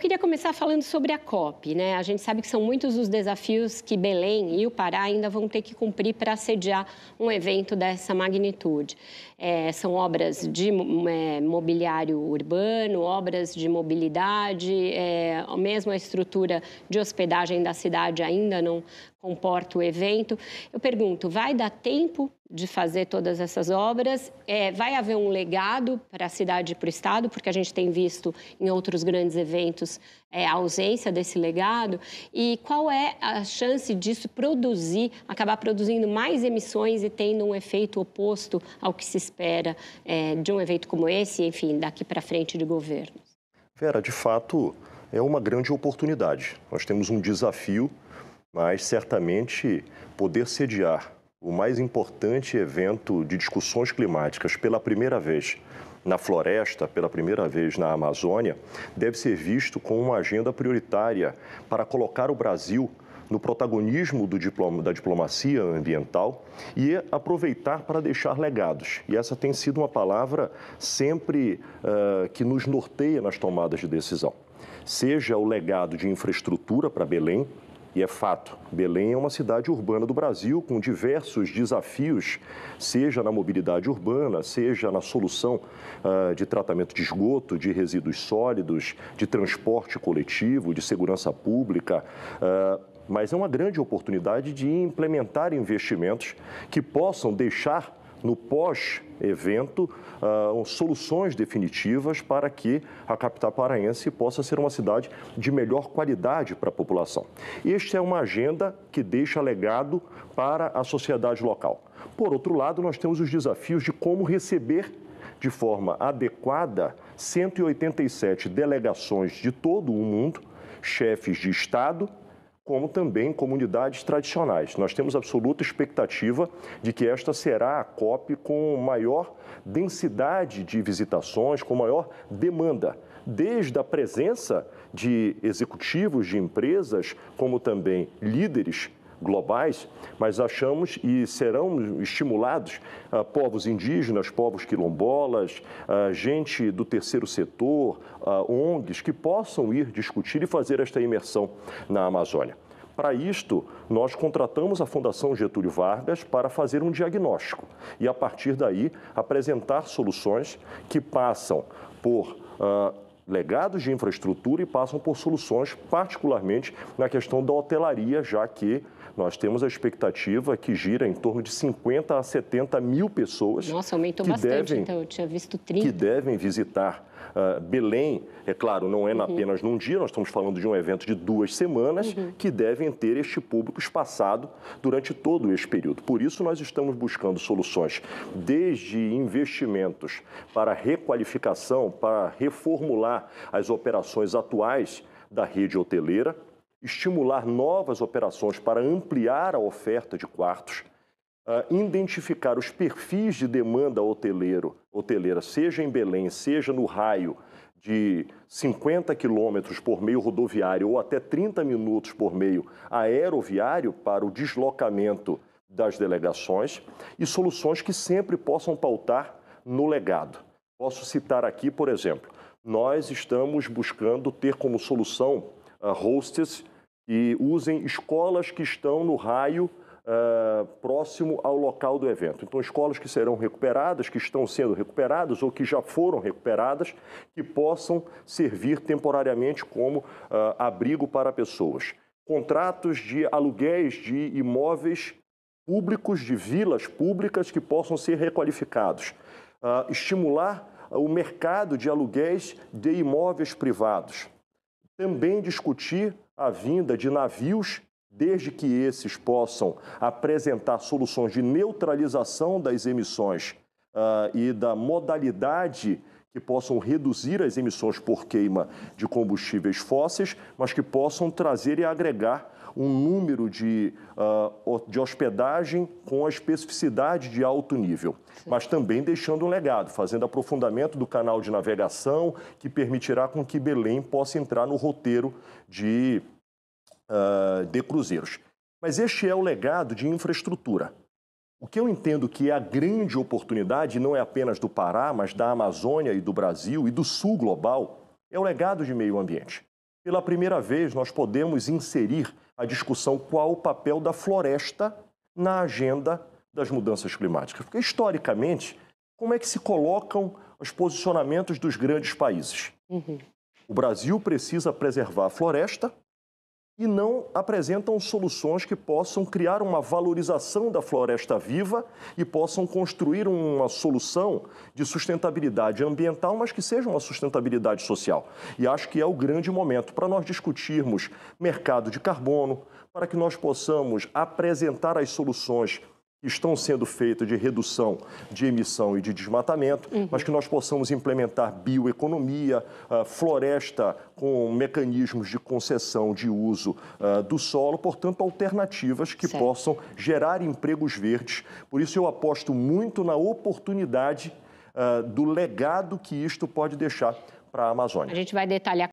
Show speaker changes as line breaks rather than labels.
queria começar falando sobre a COP. Né? A gente sabe que são muitos os desafios que Belém e o Pará ainda vão ter que cumprir para sediar um evento dessa magnitude. É, são obras de é, mobiliário urbano, obras de mobilidade, é, mesmo a estrutura de hospedagem da cidade ainda não comporta o evento. Eu pergunto, vai dar tempo de fazer todas essas obras? É, vai haver um legado para a cidade e para o Estado? Porque a gente tem visto em outros grandes eventos é, a ausência desse legado. E qual é a chance disso produzir, acabar produzindo mais emissões e tendo um efeito oposto ao que se espera é, de um evento como esse, enfim, daqui para frente de governos?
Vera, de fato, é uma grande oportunidade. Nós temos um desafio mas certamente poder sediar o mais importante evento de discussões climáticas pela primeira vez na floresta, pela primeira vez na Amazônia, deve ser visto como uma agenda prioritária para colocar o Brasil no protagonismo diploma, da diplomacia ambiental e aproveitar para deixar legados. E essa tem sido uma palavra sempre uh, que nos norteia nas tomadas de decisão. Seja o legado de infraestrutura para Belém, e é fato, Belém é uma cidade urbana do Brasil com diversos desafios, seja na mobilidade urbana, seja na solução uh, de tratamento de esgoto, de resíduos sólidos, de transporte coletivo, de segurança pública. Uh, mas é uma grande oportunidade de implementar investimentos que possam deixar no pós-evento uh, soluções definitivas para que a capital paraense possa ser uma cidade de melhor qualidade para a população. Esta é uma agenda que deixa legado para a sociedade local. Por outro lado, nós temos os desafios de como receber de forma adequada 187 delegações de todo o mundo, chefes de Estado como também comunidades tradicionais. Nós temos absoluta expectativa de que esta será a COP com maior densidade de visitações, com maior demanda, desde a presença de executivos de empresas, como também líderes globais, mas achamos e serão estimulados ah, povos indígenas, povos quilombolas, ah, gente do terceiro setor, ah, ONGs, que possam ir discutir e fazer esta imersão na Amazônia. Para isto, nós contratamos a Fundação Getúlio Vargas para fazer um diagnóstico e, a partir daí, apresentar soluções que passam por legados de infraestrutura e passam por soluções, particularmente na questão da hotelaria, já que nós temos a expectativa que gira em torno de 50 a 70 mil pessoas.
Nossa, aumentou que bastante, devem, então eu tinha visto 30. Que
devem visitar uh, Belém. É claro, não é uhum. apenas num dia, nós estamos falando de um evento de duas semanas, uhum. que devem ter este público espaçado durante todo esse período. Por isso, nós estamos buscando soluções desde investimentos para requalificação, para reformular as operações atuais da rede hoteleira, estimular novas operações para ampliar a oferta de quartos, ah, identificar os perfis de demanda hoteleiro, hoteleira, seja em Belém, seja no raio de 50 quilômetros por meio rodoviário ou até 30 minutos por meio aeroviário para o deslocamento das delegações e soluções que sempre possam pautar no legado. Posso citar aqui, por exemplo, nós estamos buscando ter como solução uh, ah, hosts que usem escolas que estão no raio uh, próximo ao local do evento. Então, escolas que serão recuperadas, que estão sendo recuperadas ou que já foram recuperadas, que possam servir temporariamente como uh, abrigo para pessoas. Contratos de aluguéis de imóveis públicos, de vilas públicas que possam ser requalificados. estimular o mercado de aluguéis de imóveis privados. Também discutir a vinda de navios, desde que esses possam apresentar soluções de neutralização das emissões uh, e da modalidade que possam reduzir as emissões por queima de combustíveis fósseis, mas que possam trazer e agregar um número de, uh, de hospedagem com a especificidade de alto nível, Sim. mas também deixando um legado, fazendo aprofundamento do canal de navegação, que permitirá com que Belém possa entrar no roteiro de, uh, de cruzeiros. Mas este é o legado de infraestrutura. O que eu entendo que é a grande oportunidade, não é apenas do Pará, mas da Amazônia e do Brasil e do Sul global, é o legado de meio ambiente. Pela primeira vez, nós podemos inserir a discussão qual o papel da floresta na agenda das mudanças climáticas. Porque, historicamente, como é que se colocam os posicionamentos dos grandes países? Uhum. O Brasil precisa preservar a floresta e não apresentam soluções que possam criar uma valorização da floresta viva e possam construir uma solução de sustentabilidade ambiental, mas que seja uma sustentabilidade social. E acho que é o grande momento para nós discutirmos mercado de carbono, para que nós possamos apresentar as soluções estão sendo feitas de redução de emissão e de desmatamento, uhum. mas que nós possamos implementar bioeconomia, ah, floresta com mecanismos de concessão de uso ah, do solo, portanto, alternativas que certo. possam gerar empregos verdes. Por isso, eu aposto muito na oportunidade ah, do legado que isto pode deixar para a Amazônia.
A gente vai detalhar.